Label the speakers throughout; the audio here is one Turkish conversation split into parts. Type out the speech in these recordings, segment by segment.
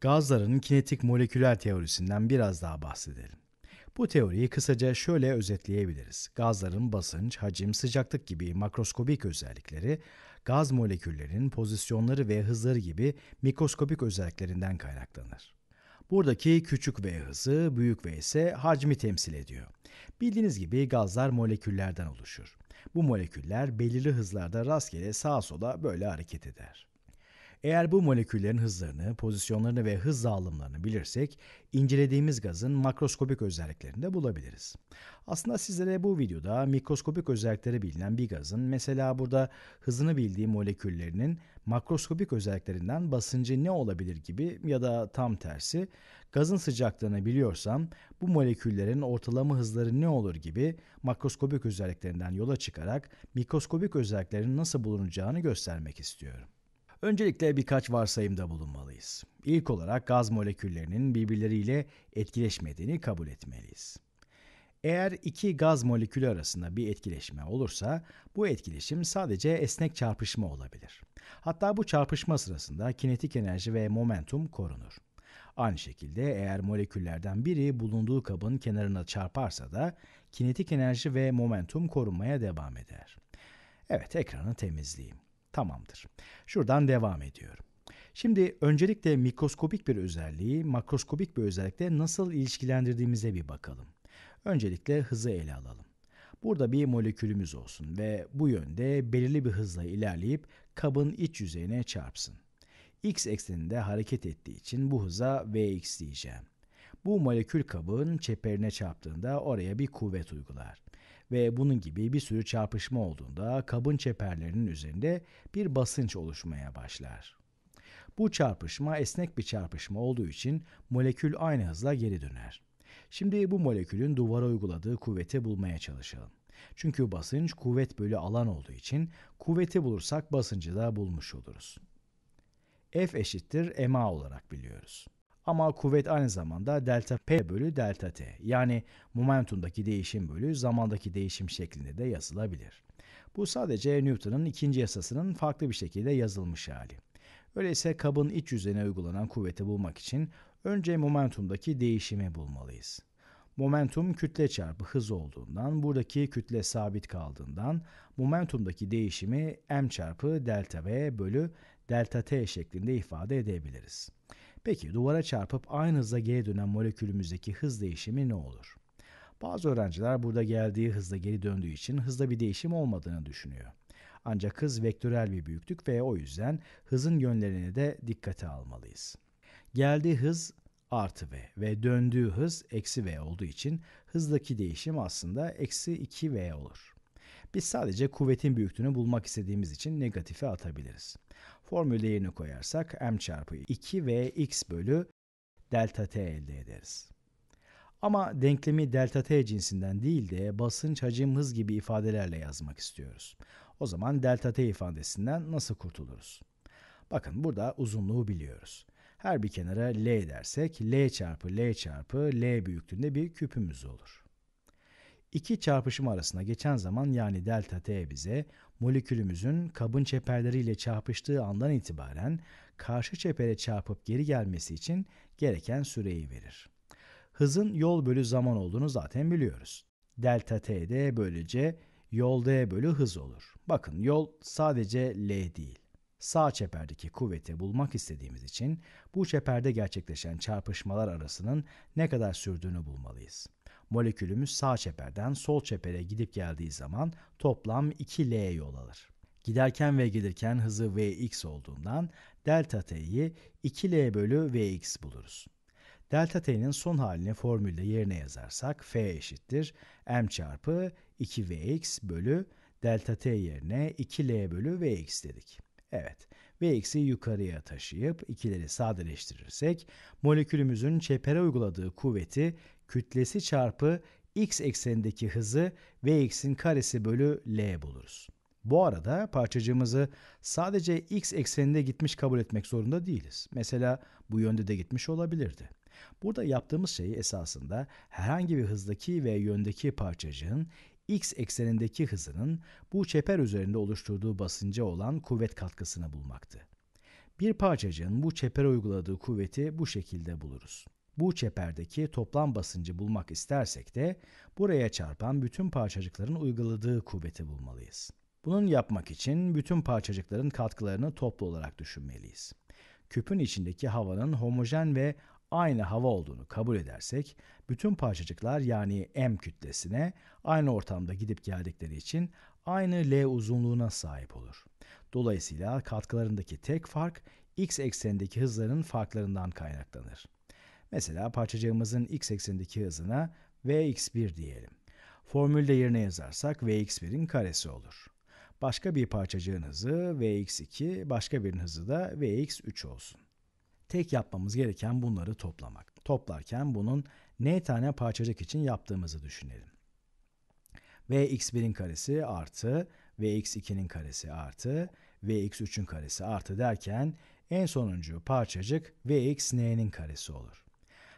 Speaker 1: gazların kinetik moleküler teorisinden biraz daha bahsedelim. Bu teoriyi kısaca şöyle özetleyebiliriz. Gazların basınç, hacim, sıcaklık gibi makroskobik özellikleri, gaz moleküllerinin pozisyonları ve hızları gibi mikroskobik özelliklerinden kaynaklanır. Buradaki küçük V hızı, büyük V ise hacmi temsil ediyor. Bildiğiniz gibi gazlar moleküllerden oluşur. Bu moleküller belirli hızlarda rastgele sağa sola böyle hareket eder. Eğer bu moleküllerin hızlarını, pozisyonlarını ve hız dağılımlarını bilirsek incelediğimiz gazın makroskopik özelliklerini de bulabiliriz. Aslında sizlere bu videoda mikroskopik özellikleri bilinen bir gazın mesela burada hızını bildiği moleküllerinin makroskopik özelliklerinden basıncı ne olabilir gibi ya da tam tersi gazın sıcaklığını biliyorsam bu moleküllerin ortalama hızları ne olur gibi makroskopik özelliklerinden yola çıkarak mikroskopik özelliklerin nasıl bulunacağını göstermek istiyorum. Öncelikle birkaç varsayımda bulunmalıyız. İlk olarak gaz moleküllerinin birbirleriyle etkileşmediğini kabul etmeliyiz. Eğer iki gaz molekülü arasında bir etkileşme olursa bu etkileşim sadece esnek çarpışma olabilir. Hatta bu çarpışma sırasında kinetik enerji ve momentum korunur. Aynı şekilde eğer moleküllerden biri bulunduğu kabın kenarına çarparsa da kinetik enerji ve momentum korunmaya devam eder. Evet ekranı temizleyeyim. Tamamdır. Şuradan devam ediyorum. Şimdi öncelikle mikroskobik bir özelliği makroskobik bir özellikle nasıl ilişkilendirdiğimize bir bakalım. Öncelikle hızı ele alalım. Burada bir molekülümüz olsun ve bu yönde belirli bir hızla ilerleyip kabın iç yüzeyine çarpsın. X ekseninde hareket ettiği için bu hıza Vx diyeceğim. Bu molekül kabın çeperine çarptığında oraya bir kuvvet uygular ve bunun gibi bir sürü çarpışma olduğunda kabın çeperlerinin üzerinde bir basınç oluşmaya başlar. Bu çarpışma esnek bir çarpışma olduğu için molekül aynı hızla geri döner. Şimdi bu molekülün duvara uyguladığı kuvveti bulmaya çalışalım. Çünkü basınç kuvvet bölü alan olduğu için kuvveti bulursak basıncı da bulmuş oluruz. F eşittir ma olarak biliyoruz. Ama kuvvet aynı zamanda delta p bölü delta t yani momentumdaki değişim bölü zamandaki değişim şeklinde de yazılabilir. Bu sadece Newton'un ikinci yasasının farklı bir şekilde yazılmış hali. Öyleyse kabın iç yüzeyine uygulanan kuvveti bulmak için önce momentumdaki değişimi bulmalıyız. Momentum kütle çarpı hız olduğundan buradaki kütle sabit kaldığından momentumdaki değişimi m çarpı delta v bölü delta t şeklinde ifade edebiliriz. Peki duvara çarpıp aynı hızla geri dönen molekülümüzdeki hız değişimi ne olur? Bazı öğrenciler burada geldiği hızla geri döndüğü için hızda bir değişim olmadığını düşünüyor. Ancak hız vektörel bir büyüklük ve o yüzden hızın yönlerini de dikkate almalıyız. Geldiği hız artı v ve döndüğü hız eksi v olduğu için hızdaki değişim aslında eksi 2v olur. Biz sadece kuvvetin büyüklüğünü bulmak istediğimiz için negatifi atabiliriz. Formül değerini koyarsak m çarpı 2 ve x bölü delta t elde ederiz. Ama denklemi delta t cinsinden değil de basınç, hacim, hız gibi ifadelerle yazmak istiyoruz. O zaman delta t ifadesinden nasıl kurtuluruz? Bakın burada uzunluğu biliyoruz. Her bir kenara L dersek L çarpı L çarpı L büyüklüğünde bir küpümüz olur. İki çarpışım arasında geçen zaman yani delta t bize molekülümüzün kabın çeperleriyle çarpıştığı andan itibaren karşı çepere çarpıp geri gelmesi için gereken süreyi verir. Hızın yol bölü zaman olduğunu zaten biliyoruz. Delta t de böylece yol d bölü hız olur. Bakın yol sadece l değil. Sağ çeperdeki kuvveti bulmak istediğimiz için bu çeperde gerçekleşen çarpışmalar arasının ne kadar sürdüğünü bulmalıyız. Molekülümüz sağ çeperden sol çepere gidip geldiği zaman toplam 2L yol alır. Giderken ve gelirken hızı Vx olduğundan delta t'yi 2L bölü Vx buluruz. Delta t'nin son halini formülde yerine yazarsak f eşittir m çarpı 2Vx bölü delta t yerine 2L bölü Vx dedik. Evet, Vx'i yukarıya taşıyıp ikileri sadeleştirirsek molekülümüzün çepere uyguladığı kuvveti kütlesi çarpı x eksenindeki hızı vx'in karesi bölü l buluruz. Bu arada parçacığımızı sadece x ekseninde gitmiş kabul etmek zorunda değiliz. Mesela bu yönde de gitmiş olabilirdi. Burada yaptığımız şey esasında herhangi bir hızdaki ve yöndeki parçacığın x eksenindeki hızının bu çeper üzerinde oluşturduğu basınca olan kuvvet katkısını bulmaktı. Bir parçacığın bu çepere uyguladığı kuvveti bu şekilde buluruz. Bu çeperdeki toplam basıncı bulmak istersek de buraya çarpan bütün parçacıkların uyguladığı kuvveti bulmalıyız. Bunun yapmak için bütün parçacıkların katkılarını toplu olarak düşünmeliyiz. Küpün içindeki havanın homojen ve aynı hava olduğunu kabul edersek, bütün parçacıklar yani M kütlesine aynı ortamda gidip geldikleri için aynı L uzunluğuna sahip olur. Dolayısıyla katkılarındaki tek fark x eksenindeki hızların farklarından kaynaklanır. Mesela parçacığımızın x eksenindeki hızına vx1 diyelim. Formülde yerine yazarsak vx1'in karesi olur. Başka bir parçacığın hızı vx2, başka birinin hızı da vx3 olsun. Tek yapmamız gereken bunları toplamak. Toplarken bunun n tane parçacık için yaptığımızı düşünelim. vx1'in karesi artı vx2'nin karesi artı vx3'ün karesi artı derken en sonuncu parçacık vxn'nin karesi olur.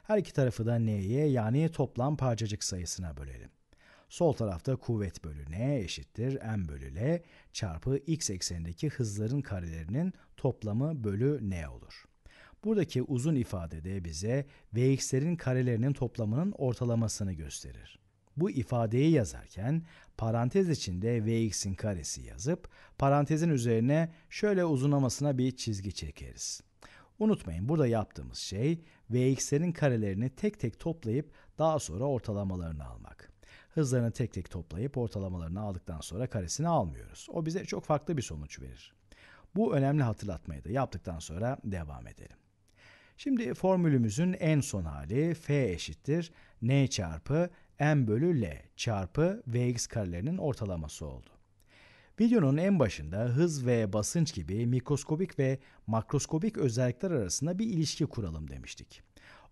Speaker 1: Her iki tarafı da n'ye yani toplam parçacık sayısına bölelim. Sol tarafta kuvvet bölü n eşittir m bölü l çarpı x eksenindeki hızların karelerinin toplamı bölü n olur. Buradaki uzun ifade de bize vx'lerin karelerinin toplamının ortalamasını gösterir. Bu ifadeyi yazarken parantez içinde vx'in karesi yazıp parantezin üzerine şöyle uzunamasına bir çizgi çekeriz. Unutmayın burada yaptığımız şey Vx'lerin karelerini tek tek toplayıp daha sonra ortalamalarını almak. Hızlarını tek tek toplayıp ortalamalarını aldıktan sonra karesini almıyoruz. O bize çok farklı bir sonuç verir. Bu önemli hatırlatmayı da yaptıktan sonra devam edelim. Şimdi formülümüzün en son hali f eşittir n çarpı m bölü l çarpı vx karelerinin ortalaması oldu. Videonun en başında hız ve basınç gibi mikroskobik ve makroskobik özellikler arasında bir ilişki kuralım demiştik.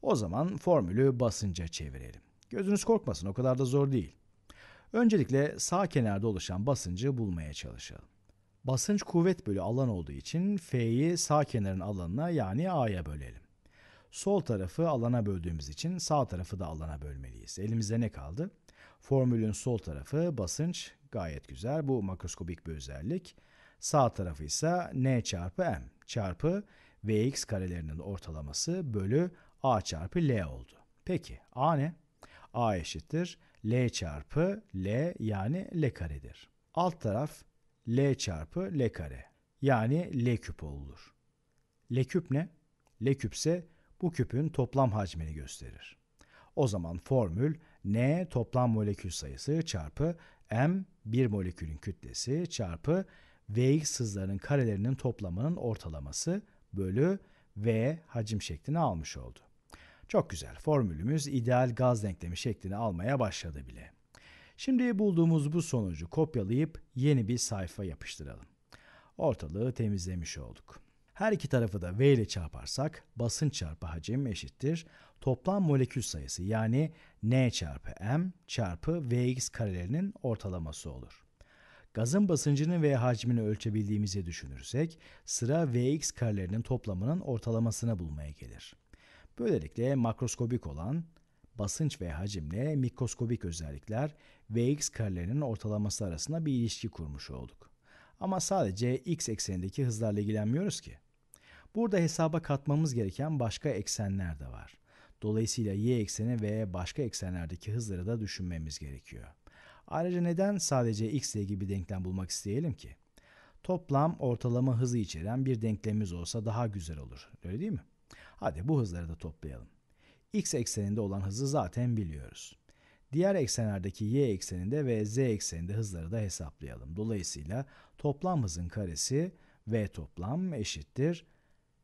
Speaker 1: O zaman formülü basınca çevirelim. Gözünüz korkmasın o kadar da zor değil. Öncelikle sağ kenarda oluşan basıncı bulmaya çalışalım. Basınç kuvvet bölü alan olduğu için F'yi sağ kenarın alanına yani A'ya bölelim. Sol tarafı alana böldüğümüz için sağ tarafı da alana bölmeliyiz. Elimizde ne kaldı? Formülün sol tarafı basınç Gayet güzel. Bu makroskobik bir özellik. Sağ tarafı ise n çarpı m çarpı vx karelerinin ortalaması bölü a çarpı l oldu. Peki a ne? a eşittir l çarpı l yani l karedir. Alt taraf l çarpı l kare yani l küp olur. L küp ne? L küp ise bu küpün toplam hacmini gösterir. O zaman formül n toplam molekül sayısı çarpı m bir molekülün kütlesi çarpı Vx hızlarının karelerinin toplamının ortalaması bölü V hacim şeklini almış oldu. Çok güzel. Formülümüz ideal gaz denklemi şeklini almaya başladı bile. Şimdi bulduğumuz bu sonucu kopyalayıp yeni bir sayfa yapıştıralım. Ortalığı temizlemiş olduk. Her iki tarafı da V ile çarparsak basınç çarpı hacim eşittir toplam molekül sayısı yani N çarpı M çarpı Vx karelerinin ortalaması olur. Gazın basıncını ve hacmini ölçebildiğimizi düşünürsek sıra Vx karelerinin toplamının ortalamasını bulmaya gelir. Böylelikle makroskobik olan basınç ve hacimle mikroskobik özellikler Vx karelerinin ortalaması arasında bir ilişki kurmuş olduk. Ama sadece x eksenindeki hızlarla ilgilenmiyoruz ki. Burada hesaba katmamız gereken başka eksenler de var. Dolayısıyla y ekseni ve başka eksenlerdeki hızları da düşünmemiz gerekiyor. Ayrıca neden sadece x ile gibi denklem bulmak isteyelim ki? Toplam ortalama hızı içeren bir denklemimiz olsa daha güzel olur. Öyle değil mi? Hadi bu hızları da toplayalım. x ekseninde olan hızı zaten biliyoruz. Diğer eksenlerdeki y ekseninde ve z ekseninde hızları da hesaplayalım. Dolayısıyla toplam hızın karesi v toplam eşittir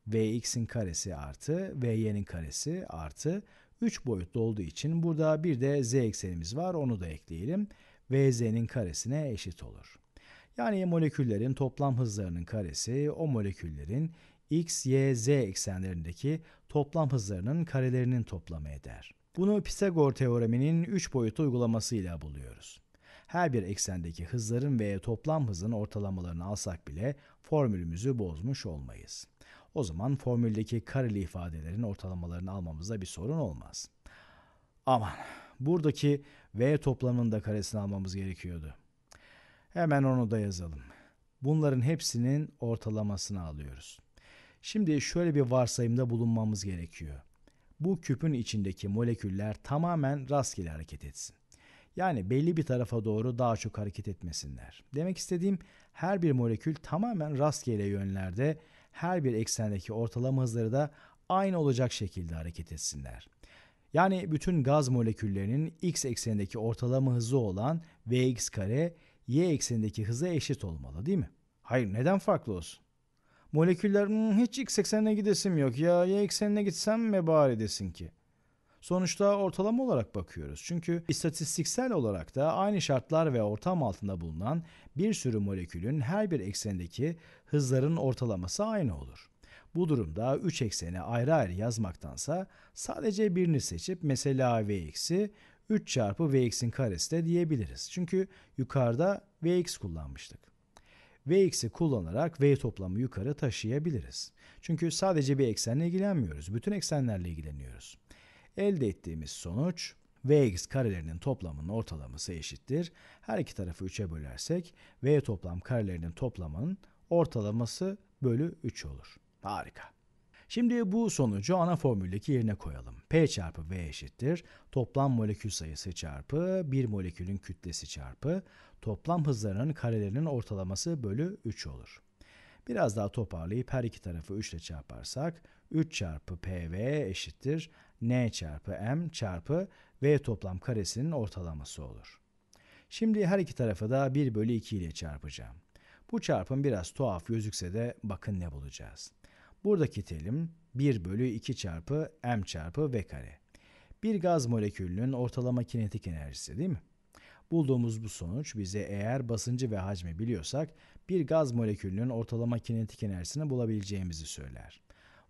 Speaker 1: Vx'in karesi artı Vy'nin karesi artı 3 boyutlu olduğu için burada bir de z eksenimiz var onu da ekleyelim. Vz'nin karesine eşit olur. Yani moleküllerin toplam hızlarının karesi o moleküllerin x, y, z eksenlerindeki toplam hızlarının karelerinin toplamı eder. Bunu Pisagor teoreminin 3 boyutlu uygulamasıyla buluyoruz. Her bir eksendeki hızların ve toplam hızın ortalamalarını alsak bile formülümüzü bozmuş olmayız. O zaman formüldeki kareli ifadelerin ortalamalarını almamızda bir sorun olmaz. Aman buradaki V toplamının da karesini almamız gerekiyordu. Hemen onu da yazalım. Bunların hepsinin ortalamasını alıyoruz. Şimdi şöyle bir varsayımda bulunmamız gerekiyor. Bu küpün içindeki moleküller tamamen rastgele hareket etsin. Yani belli bir tarafa doğru daha çok hareket etmesinler. Demek istediğim her bir molekül tamamen rastgele yönlerde her bir eksendeki ortalama hızları da aynı olacak şekilde hareket etsinler. Yani bütün gaz moleküllerinin x eksenindeki ortalama hızı olan vx kare y eksenindeki hıza eşit olmalı değil mi? Hayır neden farklı olsun? Moleküller hmm, hiç x eksenine gidesim yok ya y eksenine gitsem mi bari desin ki? Sonuçta ortalama olarak bakıyoruz. Çünkü istatistiksel olarak da aynı şartlar ve ortam altında bulunan bir sürü molekülün her bir eksendeki hızların ortalaması aynı olur. Bu durumda 3 ekseni ayrı ayrı yazmaktansa sadece birini seçip mesela v eksi 3 çarpı vx'in karesi de diyebiliriz. Çünkü yukarıda vx kullanmıştık. vx'i kullanarak v toplamı yukarı taşıyabiliriz. Çünkü sadece bir eksenle ilgilenmiyoruz. Bütün eksenlerle ilgileniyoruz. Elde ettiğimiz sonuç Vx karelerinin toplamının ortalaması eşittir. Her iki tarafı 3'e bölersek V toplam karelerinin toplamının ortalaması bölü 3 olur. Harika. Şimdi bu sonucu ana formüldeki yerine koyalım. P çarpı V eşittir. Toplam molekül sayısı çarpı bir molekülün kütlesi çarpı toplam hızlarının karelerinin ortalaması bölü 3 olur. Biraz daha toparlayıp her iki tarafı 3 ile çarparsak 3 çarpı PV eşittir n çarpı m çarpı v toplam karesinin ortalaması olur. Şimdi her iki tarafı da 1 bölü 2 ile çarpacağım. Bu çarpım biraz tuhaf gözükse de bakın ne bulacağız. Buradaki telim 1 bölü 2 çarpı m çarpı v kare. Bir gaz molekülünün ortalama kinetik enerjisi değil mi? Bulduğumuz bu sonuç bize eğer basıncı ve hacmi biliyorsak bir gaz molekülünün ortalama kinetik enerjisini bulabileceğimizi söyler.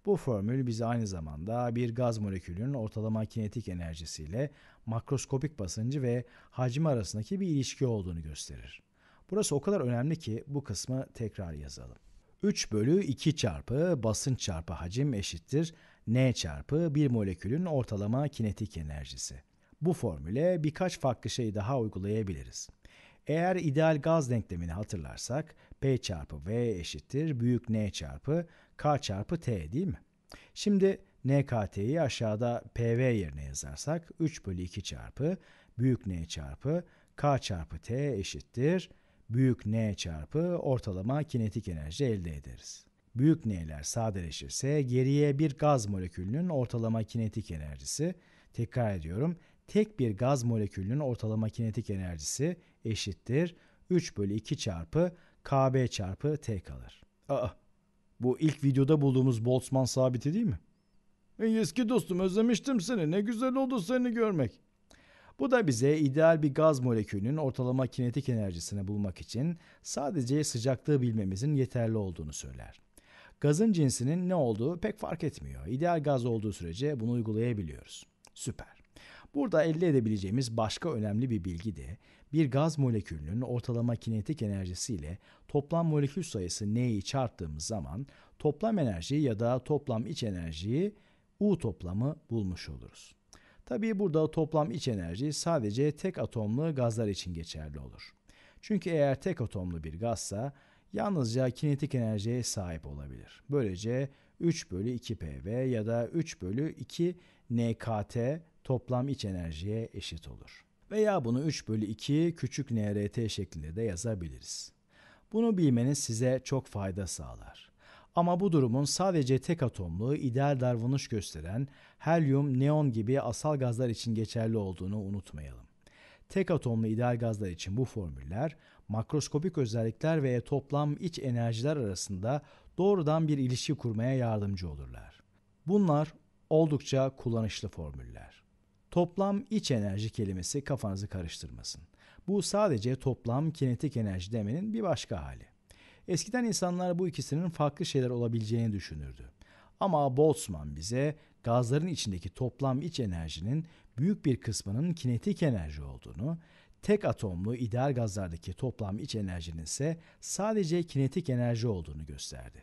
Speaker 1: Bu formül bize aynı zamanda bir gaz molekülünün ortalama kinetik enerjisiyle makroskopik basıncı ve hacmi arasındaki bir ilişki olduğunu gösterir. Burası o kadar önemli ki bu kısmı tekrar yazalım. 3 bölü 2 çarpı basınç çarpı hacim eşittir N çarpı bir molekülün ortalama kinetik enerjisi. Bu formüle birkaç farklı şey daha uygulayabiliriz. Eğer ideal gaz denklemini hatırlarsak P çarpı V eşittir büyük N çarpı k çarpı t değil mi? Şimdi nkt'yi aşağıda pv yerine yazarsak 3 bölü 2 çarpı büyük n çarpı k çarpı t eşittir büyük n çarpı ortalama kinetik enerji elde ederiz. Büyük n'ler sadeleşirse geriye bir gaz molekülünün ortalama kinetik enerjisi tekrar ediyorum tek bir gaz molekülünün ortalama kinetik enerjisi eşittir 3 bölü 2 çarpı kb çarpı t kalır. Aa bu ilk videoda bulduğumuz Boltzmann sabiti değil mi? E, eski dostum özlemiştim seni. Ne güzel oldu seni görmek. Bu da bize ideal bir gaz molekülünün ortalama kinetik enerjisini bulmak için sadece sıcaklığı bilmemizin yeterli olduğunu söyler. Gazın cinsinin ne olduğu pek fark etmiyor. İdeal gaz olduğu sürece bunu uygulayabiliyoruz. Süper. Burada elde edebileceğimiz başka önemli bir bilgi de bir gaz molekülünün ortalama kinetik enerjisiyle toplam molekül sayısı N'yi çarptığımız zaman toplam enerji ya da toplam iç enerjiyi U toplamı bulmuş oluruz. Tabii burada toplam iç enerji sadece tek atomlu gazlar için geçerli olur. Çünkü eğer tek atomlu bir gazsa yalnızca kinetik enerjiye sahip olabilir. Böylece 3 bölü 2 PV ya da 3 bölü 2 NKT toplam iç enerjiye eşit olur. Veya bunu 3 bölü 2 küçük nrt şeklinde de yazabiliriz. Bunu bilmeniz size çok fayda sağlar. Ama bu durumun sadece tek atomlu, ideal davranış gösteren helyum, neon gibi asal gazlar için geçerli olduğunu unutmayalım. Tek atomlu ideal gazlar için bu formüller makroskopik özellikler veya toplam iç enerjiler arasında doğrudan bir ilişki kurmaya yardımcı olurlar. Bunlar oldukça kullanışlı formüller. Toplam iç enerji kelimesi kafanızı karıştırmasın. Bu sadece toplam kinetik enerji demenin bir başka hali. Eskiden insanlar bu ikisinin farklı şeyler olabileceğini düşünürdü. Ama Boltzmann bize gazların içindeki toplam iç enerjinin büyük bir kısmının kinetik enerji olduğunu, tek atomlu ideal gazlardaki toplam iç enerjinin ise sadece kinetik enerji olduğunu gösterdi.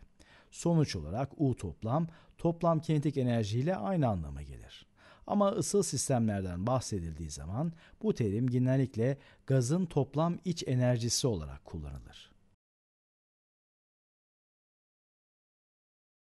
Speaker 1: Sonuç olarak U toplam, toplam kinetik enerjiyle aynı anlama gelir. Ama ısı sistemlerden bahsedildiği zaman bu terim genellikle gazın toplam iç enerjisi olarak kullanılır.